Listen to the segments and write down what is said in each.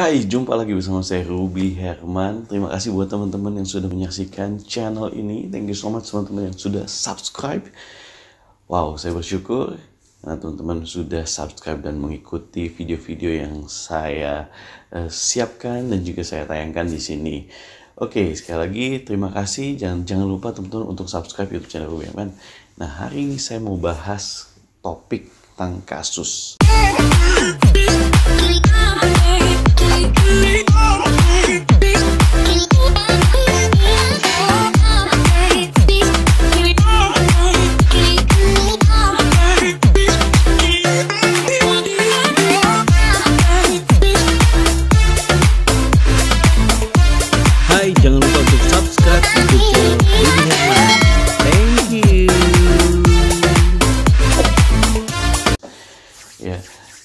Hai, jumpa lagi bersama saya Ruby Herman. Terima kasih buat teman-teman yang sudah menyaksikan channel ini. Thank you so much teman-teman yang sudah subscribe. Wow, saya bersyukur karena teman-teman sudah subscribe dan mengikuti video-video yang saya uh, siapkan dan juga saya tayangkan di sini. Oke, sekali lagi terima kasih. Jangan jangan lupa teman-teman untuk subscribe YouTube channel Ruby Herman. Nah, hari ini saya mau bahas topik tentang kasus.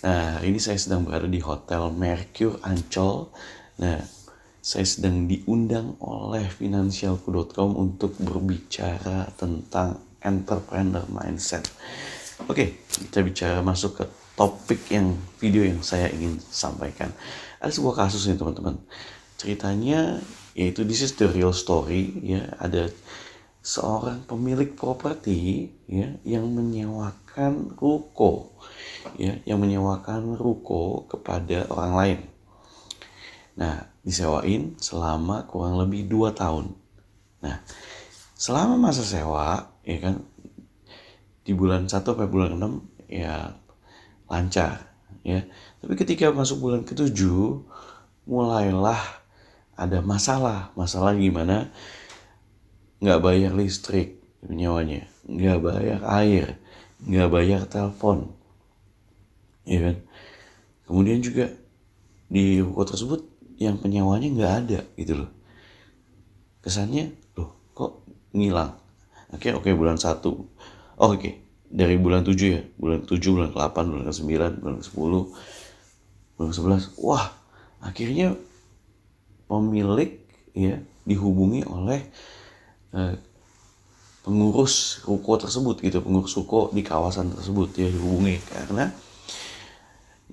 Nah, ini saya sedang berada di Hotel Mercure Ancol. Nah, saya sedang diundang oleh Finansialku.com untuk berbicara tentang entrepreneur mindset. Oke, kita bicara masuk ke topik yang video yang saya ingin sampaikan. Ada sebuah kasus nih teman-teman. Ceritanya yaitu this is the real story ya ada seorang pemilik properti ya yang menyewakan menyewakan ruko ya yang menyewakan ruko kepada orang lain nah disewain selama kurang lebih dua tahun nah selama masa sewa ya kan di bulan 1 sampai bulan 6 ya lancar ya tapi ketika masuk bulan ke-7 mulailah ada masalah masalah gimana nggak bayar listrik nyawanya nggak bayar air nggak bayar telepon ya kan kemudian juga di ruko tersebut yang penyewanya nggak ada gitu loh kesannya loh kok ngilang oke okay, oke okay, bulan satu oh, oke okay. dari bulan tujuh ya bulan tujuh, bulan delapan, bulan sembilan, bulan sepuluh, bulan sebelas, wah akhirnya pemilik ya dihubungi oleh uh, pengurus ruko tersebut gitu pengurus ruko di kawasan tersebut ya dihubungi karena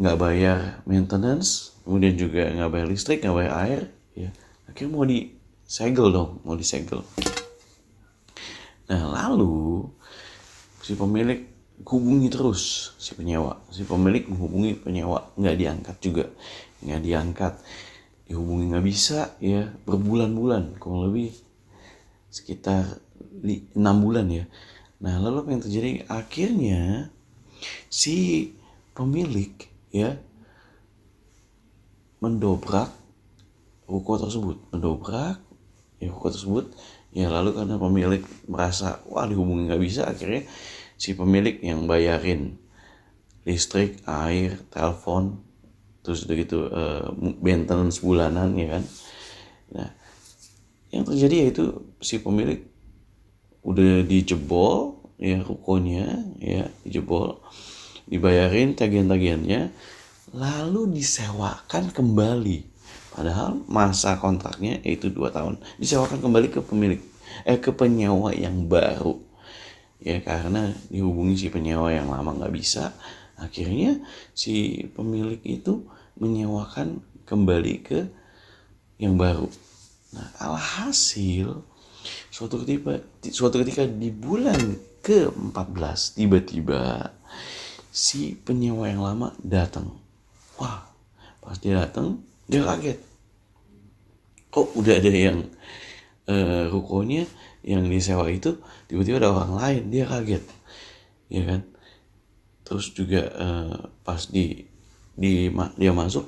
nggak bayar maintenance kemudian juga nggak bayar listrik nggak bayar air ya akhirnya mau disegel dong mau disegel nah lalu si pemilik hubungi terus si penyewa si pemilik menghubungi penyewa nggak diangkat juga nggak diangkat dihubungi nggak bisa ya berbulan-bulan kurang lebih sekitar 6 bulan ya nah lalu apa yang terjadi akhirnya si pemilik ya mendobrak ruko tersebut mendobrak ya ruko tersebut ya lalu karena pemilik merasa wah dihubungi nggak bisa akhirnya si pemilik yang bayarin listrik air telepon terus itu gitu uh, maintenance bulanan ya kan nah yang terjadi yaitu si pemilik udah dijebol ya rukonya ya dijebol dibayarin tagihan-tagihannya lalu disewakan kembali padahal masa kontraknya yaitu dua tahun disewakan kembali ke pemilik eh ke penyewa yang baru ya karena dihubungi si penyewa yang lama nggak bisa akhirnya si pemilik itu menyewakan kembali ke yang baru nah alhasil Suatu ketika, suatu ketika di bulan ke-14 tiba-tiba si penyewa yang lama datang. Wah, pas dia datang dia kaget. Kok udah ada yang uh, rukonya yang disewa itu tiba-tiba ada orang lain dia kaget ya kan terus juga uh, pas di di dia masuk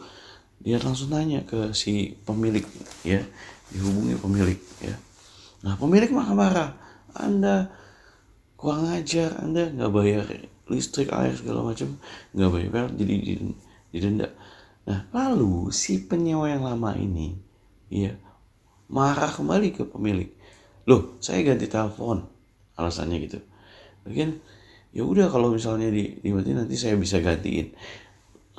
dia langsung tanya ke si pemilik ya dihubungi pemilik ya Nah pemilik mah marah, Anda kurang ajar, Anda nggak bayar listrik, air segala macam, nggak bayar jadi didenda. Nah lalu si penyewa yang lama ini, ya marah kembali ke pemilik. Loh, saya ganti telepon, alasannya gitu. mungkin ya udah kalau misalnya di, di nanti saya bisa gantiin.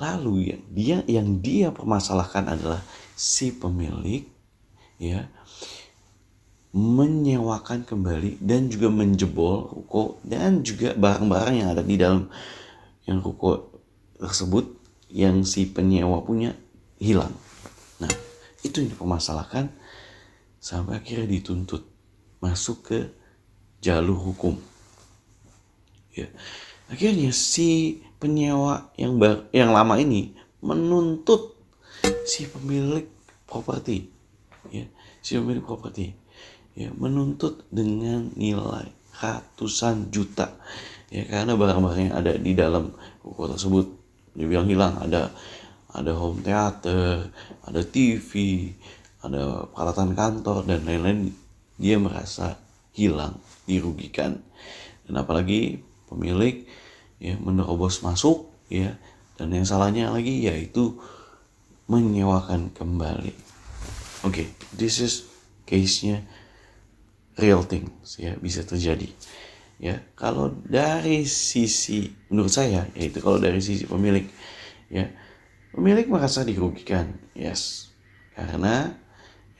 Lalu yang dia yang dia permasalahkan adalah si pemilik ya menyewakan kembali dan juga menjebol ruko dan juga barang-barang yang ada di dalam yang ruko tersebut yang si penyewa punya hilang. Nah, itu yang dipermasalahkan sampai akhirnya dituntut masuk ke jalur hukum. Ya. Akhirnya si penyewa yang bar yang lama ini menuntut si pemilik properti, ya, si pemilik properti ya menuntut dengan nilai ratusan juta ya karena barang-barang ada di dalam kota tersebut dibilang hilang ada ada home theater ada TV ada peralatan kantor dan lain-lain dia merasa hilang dirugikan dan apalagi pemilik ya menerobos masuk ya dan yang salahnya lagi yaitu menyewakan kembali oke okay, this is case nya real thing ya bisa terjadi ya kalau dari sisi menurut saya yaitu kalau dari sisi pemilik ya pemilik merasa dirugikan yes karena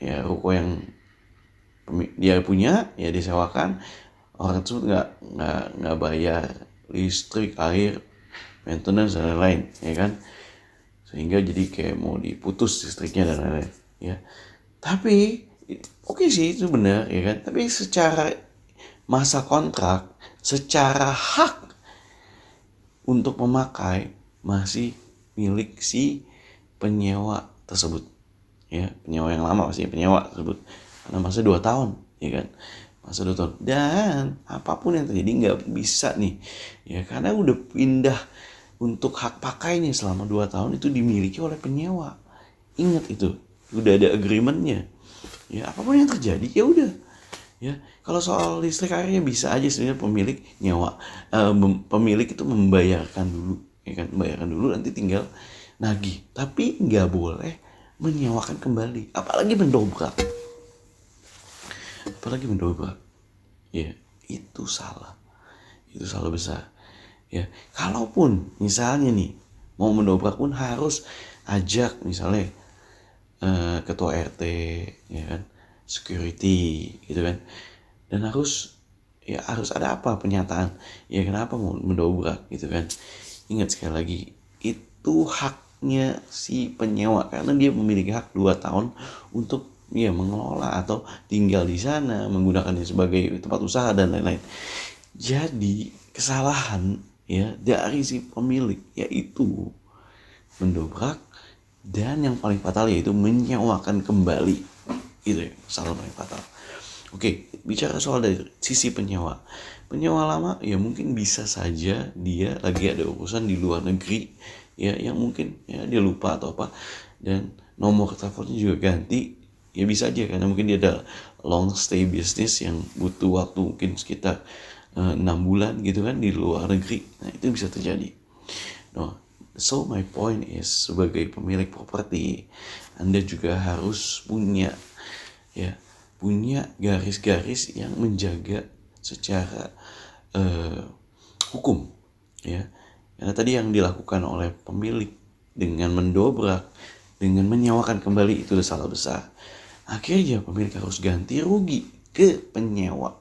ya ruko yang dia punya ya disewakan orang tersebut nggak nggak nggak bayar listrik air maintenance dan lain-lain ya kan sehingga jadi kayak mau diputus listriknya dan lain-lain ya tapi oke okay sih itu benar ya kan tapi secara masa kontrak secara hak untuk memakai masih milik si penyewa tersebut ya penyewa yang lama pasti penyewa tersebut karena masa 2 tahun ya kan masa 2 tahun dan apapun yang terjadi nggak bisa nih ya karena udah pindah untuk hak pakainya selama 2 tahun itu dimiliki oleh penyewa ingat itu udah ada agreementnya ya apapun yang terjadi ya udah ya kalau soal listrik akhirnya bisa aja sebenarnya pemilik nyawa uh, eh, pemilik itu membayarkan dulu ya kan membayarkan dulu nanti tinggal nagih tapi nggak boleh menyewakan kembali apalagi mendobrak apalagi mendobrak ya itu salah itu salah besar ya kalaupun misalnya nih mau mendobrak pun harus ajak misalnya Eh, ketua RT ya kan security gitu kan dan harus ya harus ada apa pernyataan ya kenapa mau mendobrak gitu kan ingat sekali lagi itu haknya si penyewa karena dia memiliki hak 2 tahun untuk ya mengelola atau tinggal di sana menggunakannya sebagai tempat usaha dan lain-lain jadi kesalahan ya dari si pemilik yaitu mendobrak dan yang paling fatal yaitu menyewakan kembali itu ya, kesalahan paling fatal Oke, bicara soal dari sisi penyewa. Penyewa lama ya mungkin bisa saja dia lagi ada urusan di luar negeri ya yang mungkin ya dia lupa atau apa dan nomor teleponnya juga ganti ya bisa aja karena mungkin dia ada long stay business yang butuh waktu mungkin sekitar eh, enam bulan gitu kan di luar negeri nah itu bisa terjadi nah So my point is sebagai pemilik properti Anda juga harus punya ya punya garis-garis yang menjaga secara uh, hukum ya karena tadi yang dilakukan oleh pemilik dengan mendobrak dengan menyewakan kembali itu dosa salah besar akhirnya pemilik harus ganti rugi ke penyewa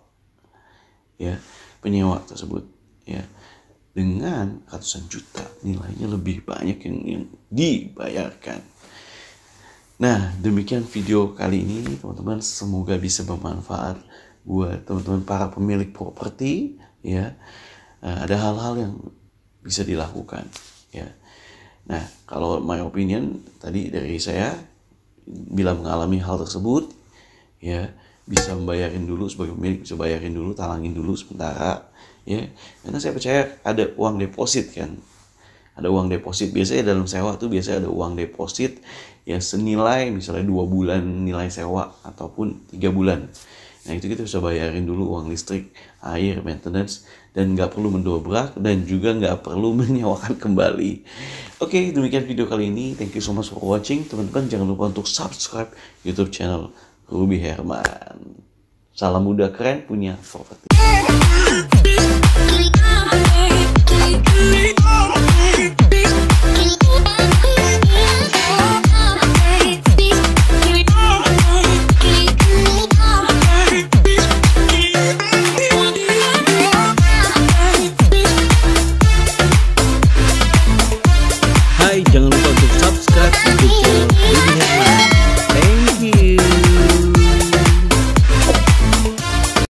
ya penyewa tersebut ya dengan ratusan juta nilainya lebih banyak yang, yang dibayarkan. Nah, demikian video kali ini teman-teman. Semoga bisa bermanfaat buat teman-teman para pemilik properti ya. Eh, ada hal-hal yang bisa dilakukan ya. Nah, kalau my opinion tadi dari saya bila mengalami hal tersebut ya bisa membayarin dulu sebagai pemilik bisa bayarin dulu talangin dulu sementara ya karena saya percaya ada uang deposit kan ada uang deposit biasanya dalam sewa tuh biasanya ada uang deposit ya senilai misalnya dua bulan nilai sewa ataupun tiga bulan nah itu kita bisa bayarin dulu uang listrik air maintenance dan nggak perlu mendobrak dan juga nggak perlu menyewakan kembali oke okay, demikian video kali ini thank you so much for watching teman-teman jangan lupa untuk subscribe youtube channel Ruby Herman salam muda keren punya properti Need